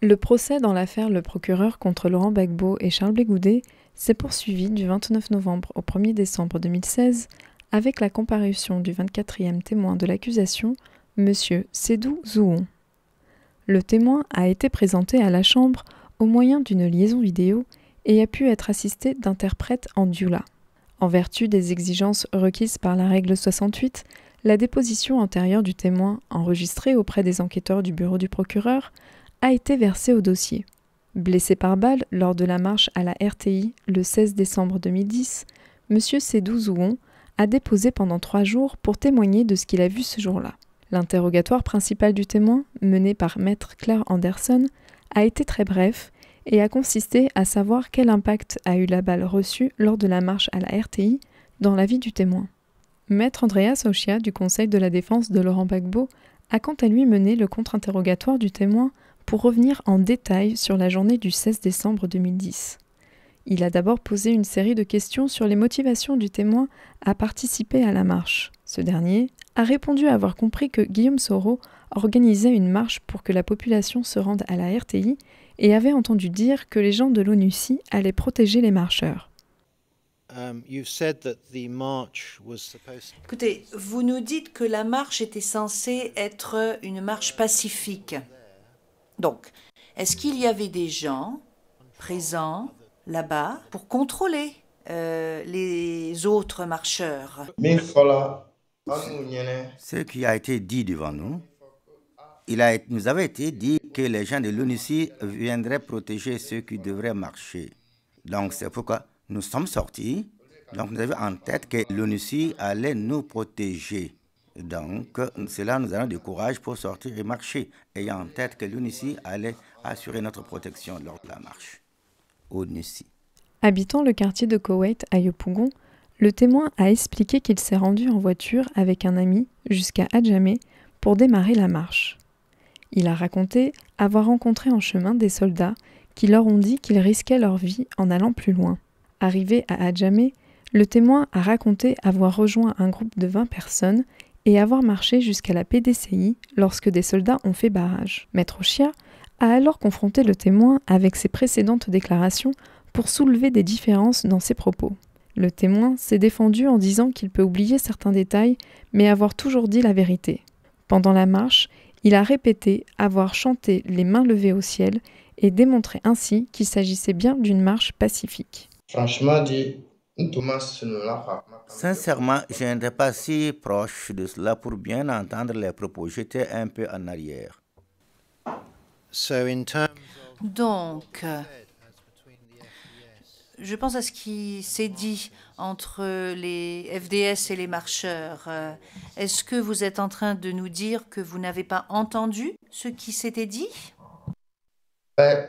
Le procès dans l'affaire Le Procureur contre Laurent Bagbo et Charles Bégoudet s'est poursuivi du 29 novembre au 1er décembre 2016 avec la comparution du 24e témoin de l'accusation, M. Sédou Zouon. Le témoin a été présenté à la Chambre au moyen d'une liaison vidéo et a pu être assisté d'interprètes en dioula. En vertu des exigences requises par la règle 68, la déposition antérieure du témoin enregistrée auprès des enquêteurs du bureau du procureur a été versée au dossier. Blessé par balle lors de la marche à la RTI le 16 décembre 2010, M. Cédouzouon Zouon a déposé pendant trois jours pour témoigner de ce qu'il a vu ce jour-là. L'interrogatoire principal du témoin, mené par maître Claire Anderson, a été très bref et a consisté à savoir quel impact a eu la balle reçue lors de la marche à la RTI dans la vie du témoin. Maître Andreas Ochia du Conseil de la Défense de Laurent Gbagbo a quant à lui mené le contre-interrogatoire du témoin pour revenir en détail sur la journée du 16 décembre 2010. Il a d'abord posé une série de questions sur les motivations du témoin à participer à la marche. Ce dernier a répondu avoir compris que Guillaume Soro organisait une marche pour que la population se rende à la RTI et avait entendu dire que les gens de l'ONUCI allaient protéger les marcheurs. Um, Écoutez, vous nous dites que la marche était censée être une marche pacifique. Donc, est-ce qu'il y avait des gens présents là-bas pour contrôler euh, les autres marcheurs Ce qui a été dit devant nous, il nous avait été dit que les gens de l'ONU-CI viendraient protéger ceux qui devraient marcher. Donc c'est pourquoi nous sommes sortis. Donc nous avions en tête que l'ONU-CI allait nous protéger. Donc cela nous donné du courage pour sortir et marcher, ayant en tête que l'UNICI allait assurer notre protection lors de la marche. Habitant le quartier de Koweït à Yopougon, le témoin a expliqué qu'il s'est rendu en voiture avec un ami jusqu'à Adjamé pour démarrer la marche. Il a raconté avoir rencontré en chemin des soldats qui leur ont dit qu'ils risquaient leur vie en allant plus loin. Arrivé à Adjamé, le témoin a raconté avoir rejoint un groupe de 20 personnes et avoir marché jusqu'à la PDCI lorsque des soldats ont fait barrage. Maître Chia a alors confronté le témoin avec ses précédentes déclarations pour soulever des différences dans ses propos. Le témoin s'est défendu en disant qu'il peut oublier certains détails, mais avoir toujours dit la vérité. Pendant la marche, il a répété avoir chanté les mains levées au ciel et démontré ainsi qu'il s'agissait bien d'une marche pacifique. Franchement dit, Sincèrement, je n'étais pas si proche de cela pour bien entendre les propos. J'étais un peu en arrière. Donc, je pense à ce qui s'est dit entre les FDS et les marcheurs. Euh, est-ce que vous êtes en train de nous dire que vous n'avez pas entendu ce qui s'était dit ben,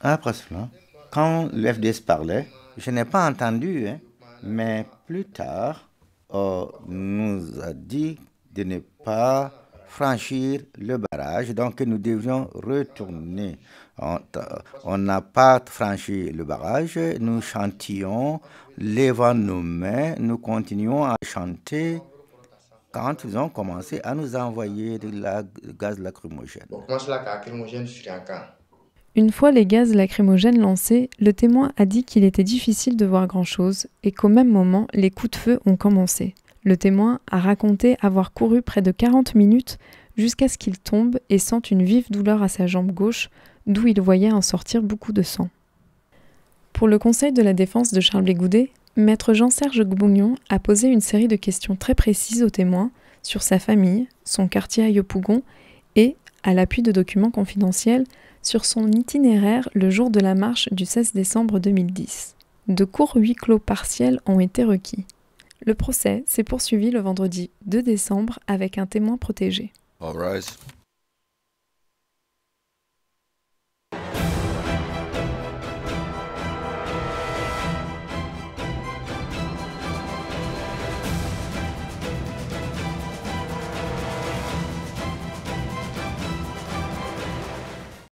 Après ah, cela, quand le FDS parlait, je n'ai pas entendu, hein. mais plus tard, on oh, nous a dit de ne pas franchir le barrage, donc nous devions retourner. On n'a pas franchi le barrage, nous chantions, levant nos mains, nous continuons à chanter quand ils ont commencé à nous envoyer de la gaz lacrymogène. Une fois les gaz lacrymogènes lancés, le témoin a dit qu'il était difficile de voir grand-chose et qu'au même moment, les coups de feu ont commencé. Le témoin a raconté avoir couru près de 40 minutes jusqu'à ce qu'il tombe et sente une vive douleur à sa jambe gauche, d'où il voyait en sortir beaucoup de sang. Pour le conseil de la défense de Charles Bégoudet, maître Jean-Serge Gbougnon a posé une série de questions très précises au témoin, sur sa famille, son quartier à Yopougon et, à l'appui de documents confidentiels, sur son itinéraire le jour de la marche du 16 décembre 2010. De courts huis clos partiels ont été requis. Le procès s'est poursuivi le vendredi 2 décembre avec un témoin protégé.